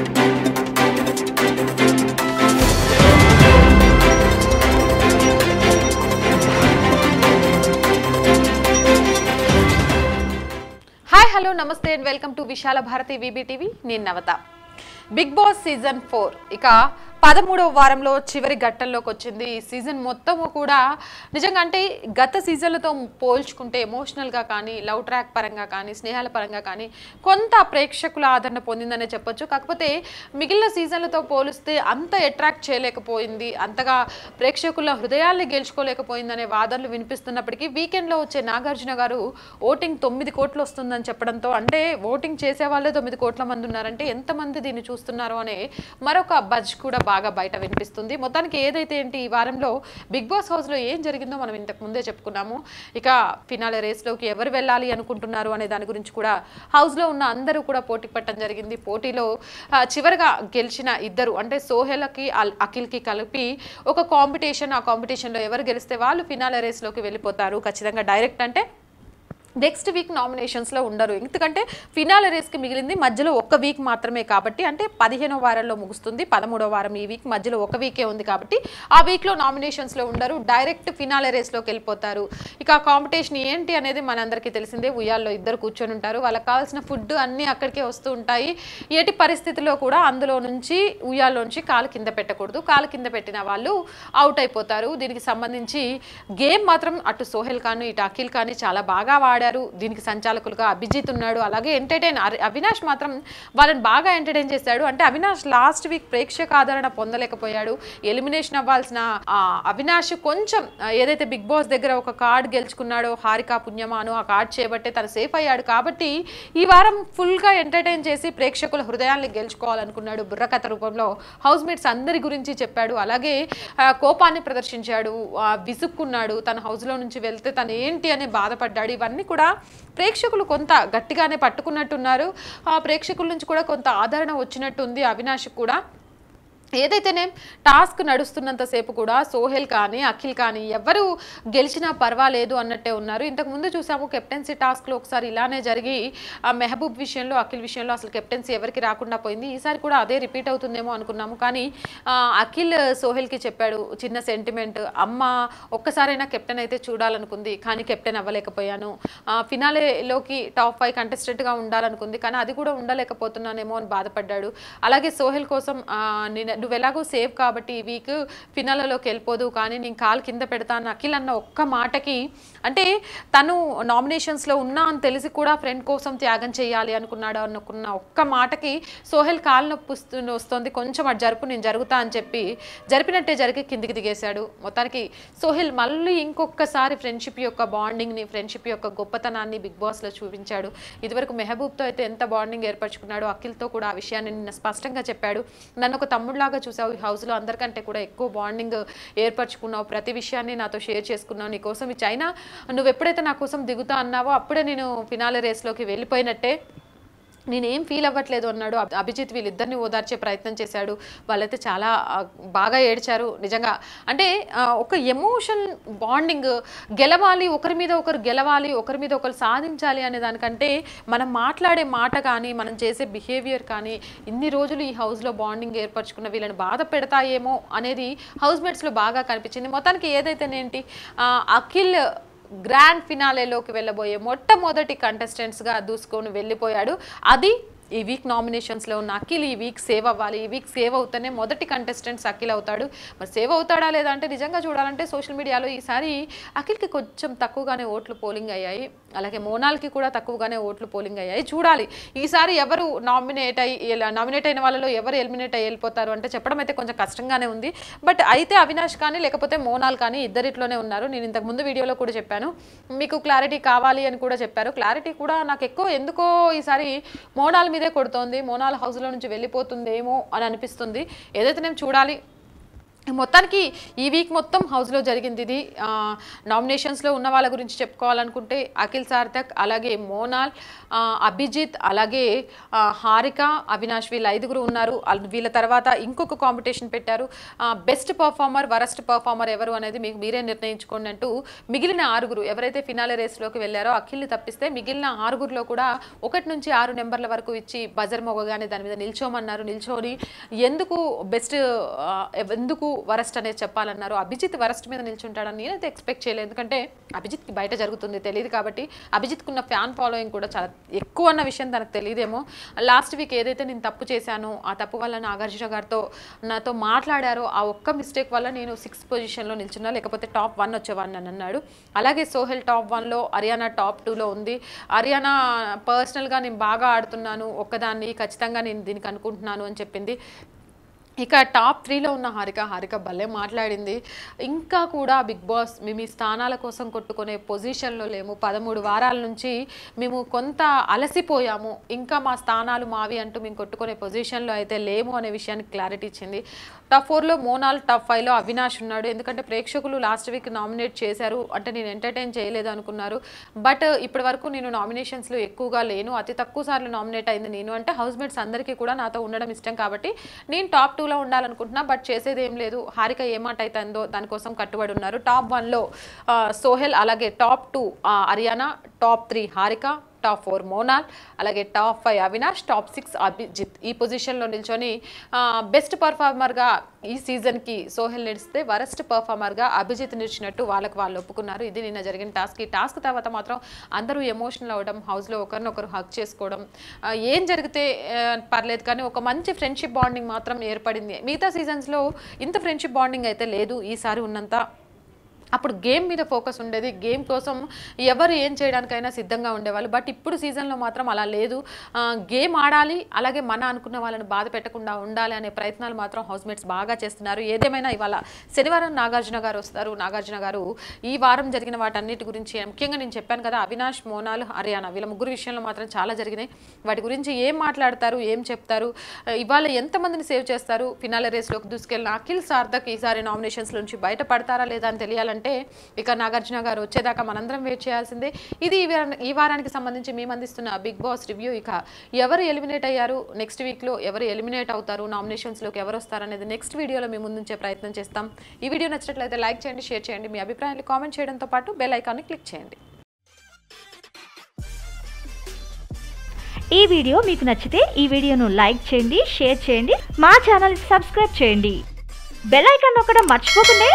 hello నమస్తే and welcome to Vishala Bharathi VBTV నేను Navatha Bigg Boss season four ఇక పదమూడవ వారంలో చివరి ఘట్టంలోకి వచ్చింది ఈ సీజన్ మొత్తము కూడా నిజంగా అంటే గత సీజన్లతో పోల్చుకుంటే ఎమోషనల్గా కానీ లవ్ ట్రాక్ పరంగా కానీ స్నేహాల పరంగా కానీ కొంత ప్రేక్షకుల ఆదరణ పొందిందనే చెప్పొచ్చు కాకపోతే మిగిలిన సీజన్లతో పోలిస్తే అంత అట్రాక్ట్ చేయలేకపోయింది అంతగా ప్రేక్షకుల హృదయాల్ని గెలుచుకోలేకపోయిందనే వాదనలు వినిపిస్తున్నప్పటికీ వీకెండ్లో వచ్చే నాగార్జున గారు ఓటింగ్ తొమ్మిది కోట్లు వస్తుందని చెప్పడంతో అంటే ఓటింగ్ చేసే వాళ్ళే తొమ్మిది కోట్ల మంది ఉన్నారంటే ఎంతమంది దీన్ని చూసి చూస్తున్నారు అనే మరొక బజ్ కూడా బాగా బయట వినిపిస్తుంది మొత్తానికి ఏదైతే ఏంటి ఈ వారంలో బిగ్ బాస్ హౌస్లో ఏం జరిగిందో మనం ఇంతకు ముందే చెప్పుకున్నాము ఇక ఫినాల రేస్లోకి ఎవరు వెళ్ళాలి అనుకుంటున్నారు అనే దాని గురించి కూడా హౌస్లో ఉన్న అందరూ కూడా పోటీ పట్టడం జరిగింది పోటీలో చివరిగా గెలిచిన ఇద్దరు అంటే సోహెల్కి అఖిల్కి కలిపి ఒక కాంపిటీషన్ ఆ కాంపిటీషన్లో ఎవరు గెలిస్తే వాళ్ళు ఫినాల రేస్లోకి వెళ్ళిపోతారు ఖచ్చితంగా డైరెక్ట్ అంటే నెక్స్ట్ వీక్ నామినేషన్స్లో ఉండరు ఎందుకంటే ఫినాల రేస్కి మిగిలింది మధ్యలో ఒక్క వీక్ మాత్రమే కాబట్టి అంటే పదిహేనో వారంలో ముగుస్తుంది పదమూడో వారం ఈ వీక్ మధ్యలో ఒక వీకే ఉంది కాబట్టి ఆ వీక్లో నామినేషన్స్లో ఉండరు డైరెక్ట్ ఫినాల రేస్లోకి వెళ్ళిపోతారు ఇక ఆ కాంపిటీషన్ ఏంటి అనేది మనందరికీ తెలిసిందే ఉయ్యాల్లో ఇద్దరు కూర్చొని ఉంటారు వాళ్ళకి కావాల్సిన ఫుడ్ అన్నీ అక్కడికే వస్తూ ఉంటాయి ఎటి పరిస్థితిలో కూడా అందులో నుంచి నుంచి కాలు కింద పెట్టకూడదు కాలు కింద పెట్టిన వాళ్ళు అవుట్ అయిపోతారు దీనికి సంబంధించి గేమ్ మాత్రం అటు సోహెల్ ఖాన్ ఇటు అఖిల్ ఖాన్ చాలా బాగా వాడారు గారు దీనికి సంచాలకులుగా అభిజిత్ ఉన్నాడు అలాగే ఎంటర్టైన్ అవినాష్ మాత్రం వాళ్ళని బాగా ఎంటర్టైన్ చేశాడు అంటే అవినాష్ లాస్ట్ వీక్ ప్రేక్షక ఆదరణ పొందలేకపోయాడు ఎలిమినేషన్ అవ్వాల్సిన అవినాష్ కొంచెం ఏదైతే బిగ్ బాస్ దగ్గర ఒక కార్డ్ గెలుచుకున్నాడో హారిక పుణ్యమాను ఆ కార్డ్ చేయబట్టే తను సేఫ్ అయ్యాడు కాబట్టి ఈ వారం ఫుల్గా ఎంటర్టైన్ చేసి ప్రేక్షకుల హృదయాన్ని గెలుచుకోవాలనుకున్నాడు బుర్రకథ రూపంలో హౌస్ మేట్స్ అందరి గురించి చెప్పాడు అలాగే కోపాన్ని ప్రదర్శించాడు విసుక్కున్నాడు తన హౌస్లో నుంచి వెళ్తే తను ఏంటి అని బాధపడ్డాడు ఇవన్నీ కూడా ప్రేక్షకులు కొంత గట్టిగానే పట్టుకున్నట్టున్నారు ఆ ప్రేక్షకుల నుంచి కూడా కొంత ఆదరణ వచ్చినట్టుంది అవినాష్ కూడా ఏదైతేనే టాస్క్ నడుస్తున్నంతసేపు కూడా సోహెల్ కానీ అఖిల్ కానీ ఎవరు గెలిచినా పర్వాలేదు అన్నట్టే ఉన్నారు ఇంతకుముందు చూసాము కెప్టెన్సీ టాస్క్లో ఒకసారి ఇలానే జరిగి మెహబూబ్ విషయంలో అఖిల్ విషయంలో అసలు కెప్టెన్సీ ఎవరికి రాకుండా పోయింది ఈసారి కూడా అదే రిపీట్ అవుతుందేమో అనుకున్నాము కానీ అఖిల్ సోహెల్కి చెప్పాడు చిన్న సెంటిమెంట్ అమ్మ ఒక్కసారైనా కెప్టెన్ అయితే చూడాలనుకుంది కానీ కెప్టెన్ అవ్వలేకపోయాను ఫినాలేలోకి టాప్ ఫైవ్ కంటెస్టెంట్గా ఉండాలనుకుంది కానీ అది కూడా ఉండలేకపోతున్నానేమో అని బాధపడ్డాడు అలాగే సోహెల్ కోసం నువ్వు ఎలాగో సేఫ్ కాబట్టి ఈ వీక్ ఫినాలలోకి వెళ్ళిపోదు కానీ నేను కాలు కింద పెడతాను అఖిల్ అన్న ఒక్క మాటకి అంటే తను నామినేషన్స్లో ఉన్నా అని తెలిసి కూడా ఫ్రెండ్ కోసం త్యాగం చేయాలి అనుకున్నాడు అనుకున్న ఒక్క మాటకి సోహెల్ కాలు నొప్పి వస్తుంది కొంచెం అటు జరుపు నేను జరుగుతా అని చెప్పి జరిపినట్టే జరిగి కిందికి దిగేశాడు మొత్తానికి సోహెల్ మళ్ళీ ఇంకొకసారి ఫ్రెండ్షిప్ యొక్క బాండింగ్ని ఫ్రెండ్షిప్ యొక్క గొప్పతనాన్ని బిగ్ బాస్లో చూపించాడు ఇదివరకు మెహబూబ్తో అయితే ఎంత బాండింగ్ ఏర్పరచుకున్నాడో అఖిల్తో కూడా ఆ విషయాన్ని నిన్న స్పష్టంగా చెప్పాడు నన్ను ఒక తమ్ముళ్ళ బంధువులాగా చూసావు ఈ హౌస్లో అందరికంటే కూడా ఎక్కువ బాండింగ్ ఏర్పరచుకున్నావు ప్రతి విషయాన్ని నాతో షేర్ చేసుకున్నావు నీకోసం ఈ చైనా నువ్వు ఎప్పుడైతే నా కోసం దిగుతా అన్నావో అప్పుడే నేను ఫినాల రేస్లోకి వెళ్ళిపోయినట్టే నేనేం ఫీల్ అవ్వట్లేదు అన్నాడు అభిజిత్ వీళ్ళిద్దరిని ఓదార్చే ప్రయత్నం చేశాడు వాళ్ళైతే చాలా బాగా ఏడ్చారు నిజంగా అంటే ఒక ఎమోషన్ బాండింగ్ గెలవాలి ఒకరి మీద ఒకరు గెలవాలి ఒకరి మీద ఒకరు సాధించాలి అనే దానికంటే మనం మాట్లాడే మాట కానీ మనం చేసే బిహేవియర్ కానీ ఇన్ని రోజులు ఈ హౌస్లో బాండింగ్ ఏర్పరచుకున్న వీళ్ళని బాధ పెడతాయేమో అనేది హౌస్ మేట్స్లో బాగా కనిపించింది మొత్తానికి ఏదైతేనేంటి అఖిల్ గ్రాండ్ ఫినాలేలోకి వెళ్ళబోయే మొట్టమొదటి కంటెస్టెంట్స్గా దూసుకొని వెళ్ళిపోయాడు అది ఈ వీక్ నామినేషన్స్లో ఉన్న అఖిల్ ఈ వీక్ సేవ్ అవ్వాలి ఈ వీక్ సేవ్ అవుతానే మొదటి కంటెస్టెంట్స్ అఖిల్ అవుతాడు మరి సేవ్ అవుతాడా లేదంటే నిజంగా చూడాలంటే సోషల్ మీడియాలో ఈసారి అఖిల్కి కొంచెం తక్కువగానే ఓట్లు పోలింగ్ అయ్యాయి అలాగే మోనాల్కి కూడా తక్కువగానే ఓట్లు పోలింగ్ అయ్యాయి చూడాలి ఈసారి ఎవరు నామినేట్ అయ్యి నామినేట్ అయిన వాళ్ళలో ఎవరు ఎలిమినేట్ అయ్యి వెళ్ళిపోతారు అంటే చెప్పడం అయితే కొంచెం కష్టంగానే ఉంది బట్ అయితే అవినాష్ కానీ లేకపోతే మోనాల్ కానీ ఇద్దరిట్లోనే ఉన్నారు నేను ఇంతకుముందు వీడియోలో కూడా చెప్పాను మీకు క్లారిటీ కావాలి అని కూడా చెప్పారు క్లారిటీ కూడా నాకు ఎక్కువ ఎందుకో ఈసారి మోనాల్ మీదే కొడుతోంది మోనాల్ హౌస్లో నుంచి వెళ్ళిపోతుందేమో అని అనిపిస్తుంది ఏదైతే నేను చూడాలి మొత్తానికి ఈ వీక్ మొత్తం హౌస్లో జరిగింది ఇది నామినేషన్స్లో ఉన్న వాళ్ళ గురించి చెప్పుకోవాలనుకుంటే అఖిల్ సార్థక్ అలాగే మోనాల్ అభిజిత్ అలాగే హారిక అవినాష్ వీళ్ళ ఐదుగురు ఉన్నారు వీళ్ళ తర్వాత ఇంకొక కాంపిటీషన్ పెట్టారు బెస్ట్ పర్ఫార్మర్ వరస్ట్ పర్ఫార్మర్ ఎవరు అనేది మీకు మీరే నిర్ణయించుకోండి అంటూ మిగిలిన ఆరుగురు ఎవరైతే ఫినాల రేస్లోకి వెళ్ళారో అఖిల్ని తప్పిస్తే మిగిలిన ఆరుగురులో కూడా ఒకటి నుంచి ఆరు నెంబర్ల వరకు ఇచ్చి బజర్ మొగగానే దాని మీద నిల్చోమన్నారు నిల్చోని ఎందుకు బెస్ట్ ఎందుకు వరస్ట్ అనేది చెప్పాలన్నారు అభిజిత్ వరస్ట్ మీద నిల్చుంటాడని నేనైతే ఎక్స్పెక్ట్ చేయలేదు ఎందుకంటే అభిజిత్కి బయట జరుగుతుంది తెలియదు కాబట్టి అభిజిత్కి ఉన్న ఫ్యాన్ ఫాలోయింగ్ కూడా చాలా ఎక్కువ అన్న విషయం తనకు తెలియదేమో లాస్ట్ వీక్ ఏదైతే నేను తప్పు చేశానో ఆ తప్పు వల్ల నాగార్జున గారితో నాతో మాట్లాడారో ఆ ఒక్క మిస్టేక్ వల్ల నేను సిక్స్త్ పొజిషన్లో నిల్చున్నా లేకపోతే టాప్ వన్ వచ్చేవాడిని అని అన్నాడు అలాగే సోహెల్ టాప్ వన్లో హర్యానా టాప్ టూలో ఉంది హర్యానా పర్సనల్గా నేను బాగా ఆడుతున్నాను ఒక్కదాన్ని ఖచ్చితంగా నేను దీనికి అనుకుంటున్నాను అని చెప్పింది ఇక టాప్ త్రీలో ఉన్న హారిక హారిక భలే మాట్లాడింది ఇంకా కూడా బిగ్ బాస్ మేము ఈ స్థానాల కోసం కొట్టుకునే పొజిషన్లో లేము పదమూడు వారాల నుంచి మేము కొంత అలసిపోయాము ఇంకా మా స్థానాలు మావి అంటూ మేము కొట్టుకునే పొజిషన్లో అయితే లేము అనే విషయాన్ని క్లారిటీ ఇచ్చింది టాప్ ఫోర్లో మోనాల్ టాప్ ఫైవ్లో అవినాష్ ఉన్నాడు ఎందుకంటే ప్రేక్షకులు లాస్ట్ వీక్ నామినేట్ చేశారు అంటే నేను ఎంటర్టైన్ చేయలేదు అనుకున్నారు బట్ ఇప్పటి వరకు నేను నామినేషన్స్లో ఎక్కువగా లేను అతి తక్కువ సార్లు నామినేట్ అయింది నేను అంటే హౌస్ మేట్స్ అందరికీ కూడా నాతో ఉండడం ఇష్టం కాబట్టి నేను టాప్ టూ పాజిటివ్లో ఉండాలనుకుంటున్నా బట్ చేసేది ఏం లేదు హారిక ఏమాటైతుందో దానికోసం కట్టుబడి ఉన్నారు టాప్ వన్లో సోహెల్ అలాగే top two Haryana top three Harika top four Monal అలాగే top five Avinash top six Abhijeet ఈ పొజిషన్లో నిల్చొని బెస్ట్ పర్ఫార్మర్గా ఈ సీజన్కి సోహెల్ నిలిస్తే వరస్ట్ పర్ఫార్మర్గా అభిజిత్ నిలిచినట్టు వాళ్ళకు వాళ్ళు ఒప్పుకున్నారు ఇది నిన్న జరిగిన టాస్క్ ఈ టాస్క్ తర్వాత మాత్రం అందరూ ఎమోషనల్ అవ్వడం హౌస్లో ఒకరినొకరు హక్ చేసుకోవడం ఏం జరిగితే పర్లేదు కానీ ఒక మంచి ఫ్రెండ్షిప్ బాండింగ్ మాత్రం ఏర్పడింది మిగతా సీజన్స్లో ఇంత ఫ్రెండ్షిప్ బాండింగ్ అయితే లేదు ఈసారి ఉన్నంత అప్పుడు గేమ్ మీద ఫోకస్ ఉండేది గేమ్ కోసం ఎవరు ఏం చేయడానికైనా సిద్ధంగా ఉండేవాళ్ళు బట్ ఇప్పుడు సీజన్లో మాత్రం అలా లేదు గేమ్ ఆడాలి అలాగే మన అనుకున్న వాళ్ళని బాధ పెట్టకుండా ఉండాలి అనే ప్రయత్నాలు మాత్రం హౌస్మేట్స్ బాగా చేస్తున్నారు ఏదేమైనా ఇవాళ శనివారం నాగార్జున గారు వస్తారు నాగార్జున గారు ఈ వారం జరిగిన వాటన్నిటి గురించి ముఖ్యంగా నేను చెప్పాను కదా అవినాష్ మోనాల్ హర్యానా వీళ్ళ ముగ్గురు విషయంలో మాత్రం చాలా జరిగినాయి వాటి గురించి ఏం మాట్లాడతారు ఏం చెప్తారు ఇవాళ ఎంతమందిని సేవ్ చేస్తారు ఫినాల రేస్లోకి దూసుకెళ్ళిన అఖిల్ సార్థక్ ఈసారి నామినేషన్స్ నుంచి బయటపడతారా లేదా అని తెలియాలంటే అంటే ఇక నాగార్జున గారు వచ్చేదాకా మనందరం వెయిట్ చేయాల్సిందే ఇది ఈ వారానికి సంబంధించి మేము అందిస్తున్న బిగ్ బాస్ రివ్యూ ఇక ఎవరు ఎలిమినేట్ అయ్యారు నెక్స్ట్ వీక్లో ఎవరు ఎలిమినేట్ అవుతారు నామినేషన్స్లోకి ఎవరు వస్తారనేది నెక్స్ట్ వీడియోలో మేము ముందుంచే ప్రయత్నం చేస్తాం ఈ వీడియో నచ్చినట్లయితే లైక్ చేయండి షేర్ చేయండి మీ అభిప్రాయాలు కామెంట్ చేయడంతో పాటు బెల్ ఐకాన్ని క్లిక్ చేయండి ఈ వీడియో మీకు నచ్చితే ఈ వీడియోను లైక్ చేయండి షేర్ చేయండి మా ఛానల్ సబ్స్క్రైబ్ చేయండి బెల్ ఐకాన్ నొక్కడం మర్చిపోకుండా